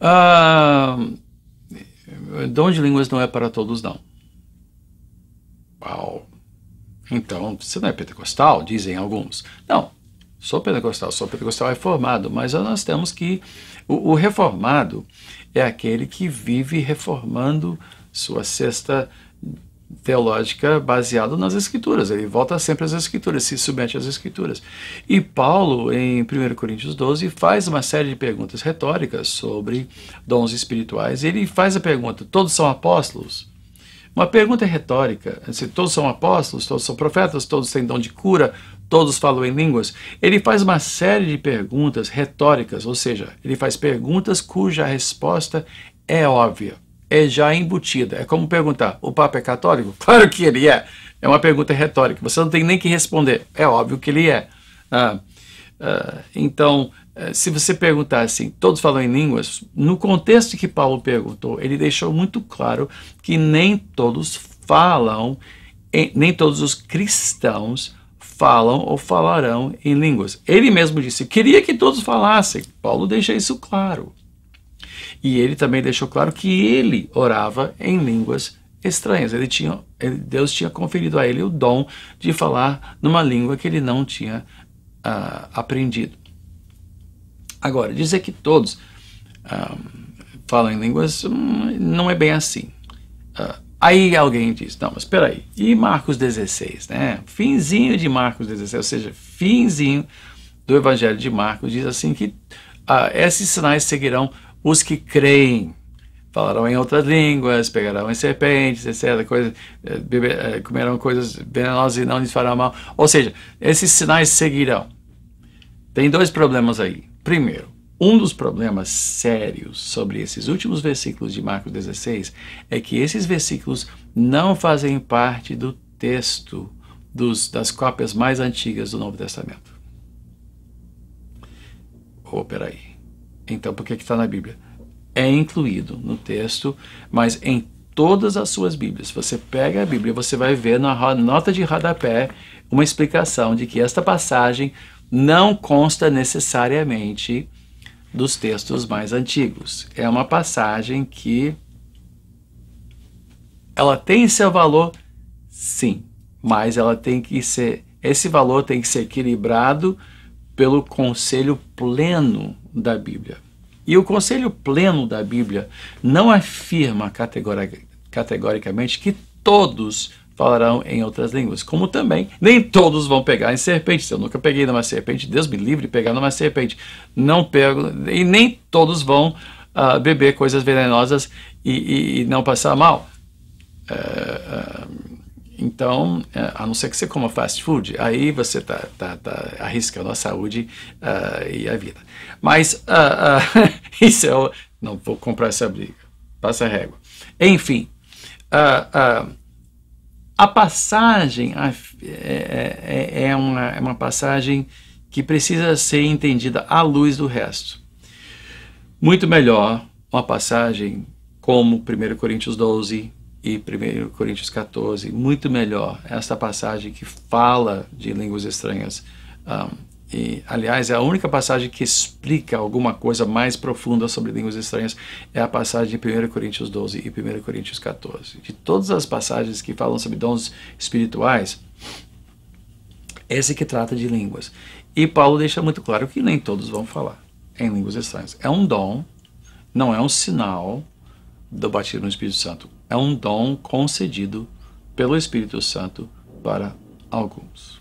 Ah, dom de línguas não é para todos, não. Uau! Então, você não é pentecostal? Dizem alguns. Não, sou pentecostal, sou pentecostal reformado, mas nós temos que. O, o reformado é aquele que vive reformando sua cesta teológica baseado nas Escrituras. Ele volta sempre às Escrituras, se submete às Escrituras. E Paulo, em 1 Coríntios 12, faz uma série de perguntas retóricas sobre dons espirituais. Ele faz a pergunta: todos são apóstolos? Uma pergunta retórica. Se assim, todos são apóstolos, todos são profetas, todos têm dom de cura, todos falam em línguas. Ele faz uma série de perguntas retóricas, ou seja, ele faz perguntas cuja resposta é óbvia é já embutida. É como perguntar: o Papa é católico? Claro que ele é. É uma pergunta retórica. Você não tem nem que responder. É óbvio que ele é. Ah, ah, então, eh, se você perguntar assim, todos falam em línguas, no contexto que Paulo perguntou, ele deixou muito claro que nem todos falam, nem todos os cristãos falam ou falarão em línguas. Ele mesmo disse: queria que todos falassem. Paulo deixa isso claro. E ele também deixou claro que ele orava em línguas estranhas. Ele tinha, ele, Deus tinha conferido a ele o dom de falar numa língua que ele não tinha uh, aprendido. Agora, dizer que todos uh, falam em línguas hum, não é bem assim. Uh, Aí alguém diz, não, mas espera aí, e Marcos 16, né? Finzinho de Marcos 16, ou seja, finzinho do Evangelho de Marcos, diz assim que esses sinais seguirão os que creem falarão em outras línguas, pegarão em serpentes, etc. Coisa, eh, beber, eh, comerão coisas venenosas e não lhes fará mal. Ou seja, esses sinais seguirão. Tem dois problemas aí. Primeiro, um dos problemas sérios sobre esses últimos versículos de Marcos 16 é que esses versículos não fazem parte do texto dos, das cópias mais antigas do Novo Testamento. Oh, peraí. Então, por que está na Bíblia? É incluído no texto, mas em todas as suas Bíblias. Você pega a Bíblia, você vai ver na nota de rodapé uma explicação de que esta passagem não consta necessariamente dos textos mais antigos. É uma passagem que ela tem seu valor, sim, mas ela tem que ser esse valor tem que ser equilibrado pelo conselho pleno da Bíblia. E o conselho pleno da Bíblia não afirma categori categoricamente que todos falarão em outras línguas, como também nem todos vão pegar em serpentes. Eu nunca peguei numa serpente, Deus me livre de pegar numa serpente. Não pego, e nem todos vão uh, beber coisas venenosas e, e, e não passar mal. Uh, então, é, a não ser que você coma fast food, aí você está tá, tá arriscando a saúde uh, e a vida. Mas uh, uh, isso eu é não vou comprar essa briga, passa a régua. Enfim, a passagem é, é, é, é, uma, é uma passagem que precisa ser entendida à luz do resto. Muito melhor uma passagem como 1 Coríntios 12, e 1 Coríntios 14, muito melhor esta passagem que fala de línguas estranhas. Um, e, aliás, é a única passagem que explica alguma coisa mais profunda sobre línguas estranhas é a passagem de 1 Coríntios 12 e 1 Coríntios 14. De todas as passagens que falam sobre dons espirituais, esse que trata de línguas. E Paulo deixa muito claro que nem todos vão falar em línguas estranhas. É um dom, não é um sinal do batismo no Espírito Santo é um dom concedido pelo Espírito Santo para alguns.